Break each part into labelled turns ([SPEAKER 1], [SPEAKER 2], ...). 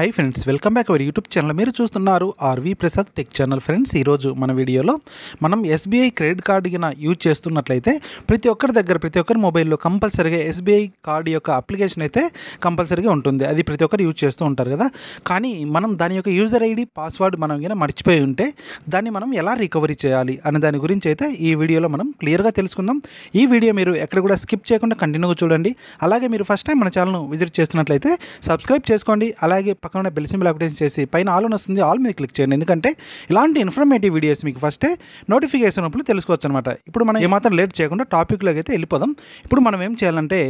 [SPEAKER 1] hi friends welcome back our YouTube channel మీరు చూస్తున్నారు RV Prasad tech channel friends ఈరోజు మన వీడియోలో మనం ఎస్బీఐ క్రెడిట్ కార్డు కింద యూజ్ చేస్తున్నట్లయితే ప్రతి ఒక్కరి దగ్గర ప్రతి ఒక్కరి మొబైల్లో కంపల్సరీగా ఎస్బీఐ కార్డు యొక్క అప్లికేషన్ అయితే కంపల్సరీగా ఉంటుంది అది ప్రతి ఒక్కరు యూజ్ చేస్తూ ఉంటారు కదా కానీ మనం దాని యొక్క యూజర్ ఐడి పాస్వర్డ్ మనం కింద మర్చిపోయి ఉంటే దాన్ని మనం ఎలా రికవరీ చేయాలి అనే దాని గురించి అయితే ఈ వీడియోలో మనం క్లియర్గా తెలుసుకుందాం ఈ వీడియో మీరు ఎక్కడ కూడా స్కిప్ చేయకుండా కంటిన్యూగా చూడండి అలాగే మీరు ఫస్ట్ టైం మన ఛానల్ను విజిట్ చేస్తున్నట్లయితే సబ్స్క్రైబ్ చేసుకోండి అలాగే పక్కన బెల్ సింబల్ అప్డేషన్ చేసి పైన ఆల్ వస్తుంది ఆల్ మీద క్లిక్ చేయండి ఎందుకంటే ఇలాంటి ఇన్ఫర్మేటివ్ వీడియోస్ మీకు ఫస్టే నోటిఫికేషన్ అప్పుడు తెలుసుకోవచ్చు అనమాట ఇప్పుడు మనం ఏమాత్రం లేట్ చేయకుండా టాపిక్లోకి అయితే వెళ్ళిపోదాం ఇప్పుడు మనం ఏం చేయాలంటే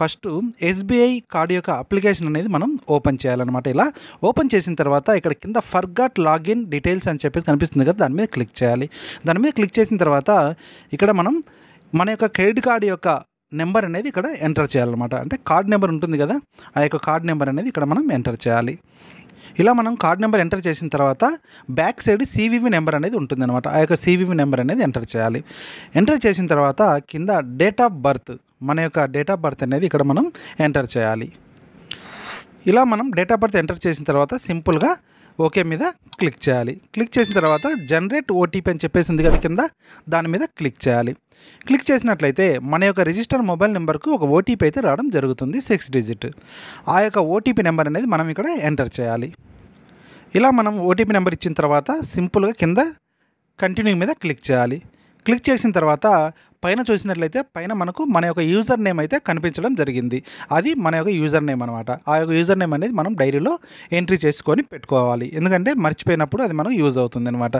[SPEAKER 1] ఫస్ట్ ఎస్బీఐ కార్డు యొక్క అప్లికేషన్ అనేది మనం ఓపెన్ చేయాలన్నమాట ఇలా ఓపెన్ చేసిన తర్వాత ఇక్కడ కింద ఫర్గాట్ లాగిన్ డీటెయిల్స్ అని చెప్పేసి కనిపిస్తుంది కదా దాని మీద క్లిక్ చేయాలి దాని మీద క్లిక్ చేసిన తర్వాత ఇక్కడ మనం మన యొక్క క్రెడిట్ కార్డు యొక్క నెంబర్ అనేది ఇక్కడ ఎంటర్ చేయాలన్నమాట అంటే కార్డ్ నెంబర్ ఉంటుంది కదా ఆ యొక్క కార్డ్ నెంబర్ అనేది ఇక్కడ మనం ఎంటర్ చేయాలి ఇలా మనం కార్డ్ నెంబర్ ఎంటర్ చేసిన తర్వాత బ్యాక్ సైడ్ సీవీవీ నెంబర్ అనేది అనమాట ఆ యొక్క సీవీవి నెంబర్ అనేది ఎంటర్ చేయాలి ఎంటర్ చేసిన తర్వాత కింద డేట్ ఆఫ్ బర్త్ మన యొక్క డేట్ ఆఫ్ బర్త్ అనేది ఇక్కడ మనం ఎంటర్ చేయాలి ఇలా మనం డేట్ ఆఫ్ బర్త్ ఎంటర్ చేసిన తర్వాత సింపుల్గా ఓకే మీద క్లిక్ చేయాలి క్లిక్ చేసిన తర్వాత జనరేట్ ఓటీపీ అని చెప్పేసింది కదా కింద దాని మీద క్లిక్ చేయాలి క్లిక్ చేసినట్లయితే మన యొక్క రిజిస్టర్ మొబైల్ నెంబర్కు ఒక ఓటీపీ అయితే రావడం జరుగుతుంది సిక్స్ డిజిట్ ఆ యొక్క ఓటీపీ నెంబర్ అనేది మనం ఇక్కడ ఎంటర్ చేయాలి ఇలా మనం ఓటీపీ నెంబర్ ఇచ్చిన తర్వాత సింపుల్గా కింద కంటిన్యూ మీద క్లిక్ చేయాలి క్లిక్ చేసిన తర్వాత పైన చూసినట్లయితే పైన మనకు మన యొక్క యూజర్ నేమ్ అయితే కనిపించడం జరిగింది అది మన యొక్క యూజర్ నేమ్ అనమాట ఆ యొక్క యూజర్ నేమ్ అనేది మనం డైరీలో ఎంట్రీ చేసుకొని పెట్టుకోవాలి ఎందుకంటే మర్చిపోయినప్పుడు అది మనకు యూజ్ అవుతుంది అనమాట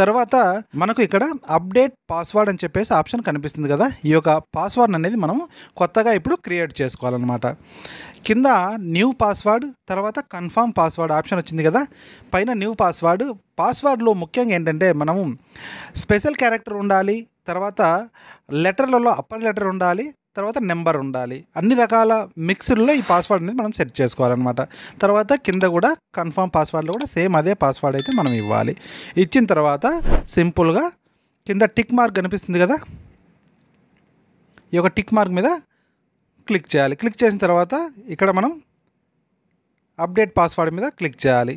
[SPEAKER 1] తర్వాత మనకు ఇక్కడ అప్డేట్ పాస్వర్డ్ అని చెప్పేసి ఆప్షన్ కనిపిస్తుంది కదా ఈ యొక్క పాస్వర్డ్ అనేది మనం కొత్తగా ఇప్పుడు క్రియేట్ చేసుకోవాలన్నమాట కింద న్యూ పాస్వర్డ్ తర్వాత కన్ఫర్మ్ పాస్వర్డ్ ఆప్షన్ వచ్చింది కదా పైన న్యూ పాస్వర్డ్ పాస్వర్డ్లో ముఖ్యంగా ఏంటంటే మనము స్పెషల్ క్యారెక్టర్ ఉండాలి తర్వాత లెటర్లలో అప్పర్ లెటర్ ఉండాలి తర్వాత నెంబర్ ఉండాలి అన్ని రకాల మిక్స్డ్లో ఈ పాస్వర్డ్ అనేది మనం సెట్ చేసుకోవాలన్నమాట తర్వాత కింద కూడా కన్ఫర్మ్ పాస్వర్డ్లో కూడా సేమ్ అదే పాస్వర్డ్ అయితే మనం ఇవ్వాలి ఇచ్చిన తర్వాత సింపుల్గా కింద టిక్ మార్క్ కనిపిస్తుంది కదా ఈ యొక్క టిక్ మార్క్ మీద క్లిక్ చేయాలి క్లిక్ చేసిన తర్వాత ఇక్కడ మనం అప్డేట్ పాస్వర్డ్ మీద క్లిక్ చేయాలి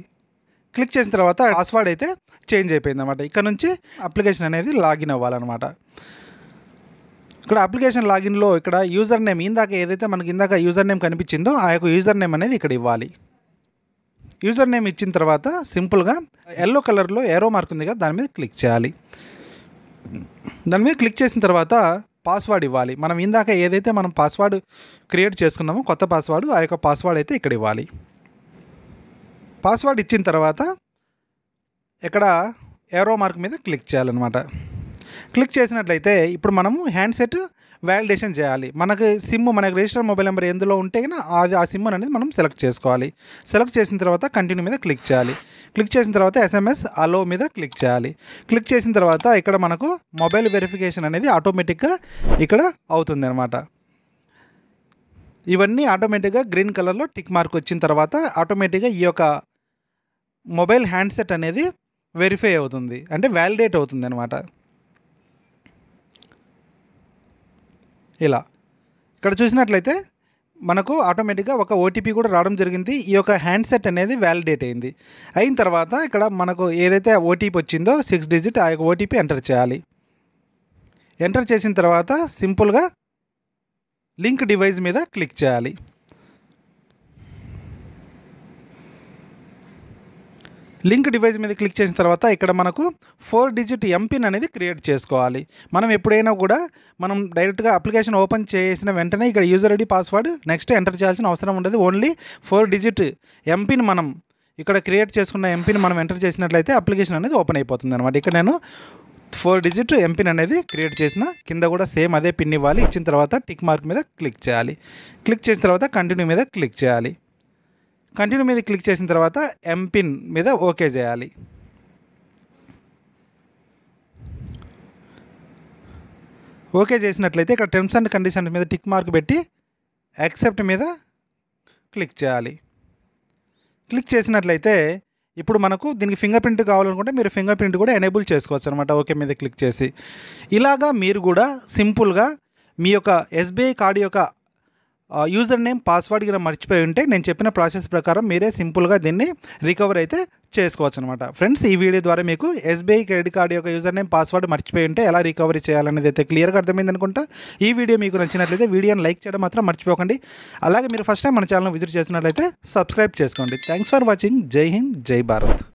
[SPEAKER 1] క్లిక్ చేసిన తర్వాత పాస్వర్డ్ అయితే చేంజ్ అయిపోయింది అనమాట ఇక్కడ నుంచి అప్లికేషన్ అనేది లాగిన్ అవ్వాలన్నమాట ఇక్కడ అప్లికేషన్ లాగిన్లో ఇక్కడ యూజర్ నేమ్ ఇందాక ఏదైతే మనకి ఇందాక యూజర్ నేమ్ కనిపించిందో ఆ యొక్క యూజర్ నేమ్ అనేది ఇక్కడ ఇవ్వాలి యూజర్ నేమ్ ఇచ్చిన తర్వాత సింపుల్గా ఎల్లో కలర్లో ఏరో మార్క్ ఉంది కదా దాని మీద క్లిక్ చేయాలి దాని మీద క్లిక్ చేసిన తర్వాత పాస్వర్డ్ ఇవ్వాలి మనం ఇందాక ఏదైతే మనం పాస్వర్డ్ క్రియేట్ చేసుకున్నామో కొత్త పాస్వర్డ్ ఆ యొక్క పాస్వర్డ్ అయితే ఇక్కడ ఇవ్వాలి పాస్వర్డ్ ఇచ్చిన తర్వాత ఇక్కడ ఏరో మార్క్ మీద క్లిక్ చేయాలన్నమాట క్లిక్ చేసినట్లయితే ఇప్పుడు మనము హ్యాండ్సెట్ వ్యాలిడేషన్ చేయాలి మనకి సిమ్ మనకి రిజిస్టర్ మొబైల్ నెంబర్ ఎందులో ఉంటే అది ఆ సిమ్ అనేది మనం సెలెక్ట్ చేసుకోవాలి సెలెక్ట్ చేసిన తర్వాత కంటిన్యూ మీద క్లిక్ చేయాలి క్లిక్ చేసిన తర్వాత ఎస్ఎంఎస్ అలో మీద క్లిక్ చేయాలి క్లిక్ చేసిన తర్వాత ఇక్కడ మనకు మొబైల్ వెరిఫికేషన్ అనేది ఆటోమేటిక్గా ఇక్కడ అవుతుంది అనమాట ఇవన్నీ ఆటోమేటిక్గా గ్రీన్ కలర్లో టిక్ మార్క్ వచ్చిన తర్వాత ఆటోమేటిక్గా ఈ యొక్క మొబైల్ హ్యాండ్సెట్ అనేది వెరిఫై అవుతుంది అంటే వ్యాలిడేట్ అవుతుంది అనమాట ఇలా ఇక్కడ చూసినట్లయితే మనకు ఆటోమేటిక్గా ఒక ఓటీపీ కూడా రావడం జరిగింది ఈ యొక్క హ్యాండ్సెట్ అనేది వ్యాలిడేట్ అయింది అయిన తర్వాత ఇక్కడ మనకు ఏదైతే ఓటీపీ వచ్చిందో సిక్స్ డిజిట్ ఆ యొక్క ఓటీపీ ఎంటర్ చేయాలి ఎంటర్ చేసిన తర్వాత సింపుల్గా లింక్ డివైస్ మీద క్లిక్ చేయాలి లింక్ డివైస్ మీద క్లిక్ చేసిన తర్వాత ఇక్కడ మనకు ఫోర్ డిజిట్ ఎంపిన్ అనేది క్రియేట్ చేసుకోవాలి మనం ఎప్పుడైనా కూడా మనం డైరెక్ట్గా అప్లికేషన్ ఓపెన్ చేసిన వెంటనే ఇక్కడ user ID password next enter చేయాల్సిన అవసరం ఉండదు ఓన్లీ ఫోర్ డిజిట్ ఎంపిన్ మనం ఇక్కడ క్రియేట్ చేసుకున్న ఎంపిన్ మనం ఎంటర్ చేసినట్లయితే అప్లికేషన్ అనేది ఓపెన్ అయిపోతుంది అనమాట ఇక్కడ నేను ఫోర్ డిజిట్ ఎంపిన్ అనేది క్రియేట్ చేసిన కింద కూడా సేమ్ అదే పిన్ ఇవ్వాలి ఇచ్చిన తర్వాత టిక్ మార్క్ మీద క్లిక్ చేయాలి క్లిక్ చేసిన తర్వాత కంటిన్యూ మీద క్లిక్ చేయాలి కంటిన్యూ మీద క్లిక్ చేసిన తర్వాత ఎంపిన్ మీద ఓకే చేయాలి ఓకే చేసినట్లయితే ఇక్కడ టర్మ్స్ అండ్ కండిషన్స్ మీద టిక్ మార్క్ పెట్టి యాక్సెప్ట్ మీద క్లిక్ చేయాలి క్లిక్ చేసినట్లయితే ఇప్పుడు మనకు దీనికి ఫింగర్ ప్రింట్ కావాలనుకుంటే మీరు ఫింగర్ ప్రింట్ కూడా ఎనేబుల్ చేసుకోవచ్చు అనమాట ఓకే మీద క్లిక్ చేసి ఇలాగా మీరు కూడా సింపుల్గా మీ యొక్క ఎస్బీఐ కార్డు యొక్క యూజర్ నేమ్ పాస్వర్డ్ ఇలా మర్చిపోయి ఉంటే నేను చెప్పిన ప్రాసెస్ ప్రకారం మీరే సింపుల్గా దీన్ని రికవర్ అయితే చేసుకోవచ్చు అనమాట ఫ్రెండ్స్ ఈ వీడియో ద్వారా మీకు ఎస్బీఐ క్రెడిట్ కార్డ్ యొక్క యూజర్ నేమ్ పాస్వర్డ్ మర్చిపోయి ఉంటే ఎలా రికవరీ చేయాలనేది అయితే క్లియర్గా అర్థమైంది అనుకుంటా ఈ వీడియో మీకు నచ్చినట్లయితే వీడియోని లైక్ చేయడం మాత్రం మర్చిపోకండి అలాగే మీరు ఫస్ట్ టైం మన ఛానల్ విజిట్ చేసినట్లయితే సబ్స్క్రైబ్ చేసుకోండి థ్యాంక్స్ ఫర్ వాచింగ్ జై హింద్ జై భారత్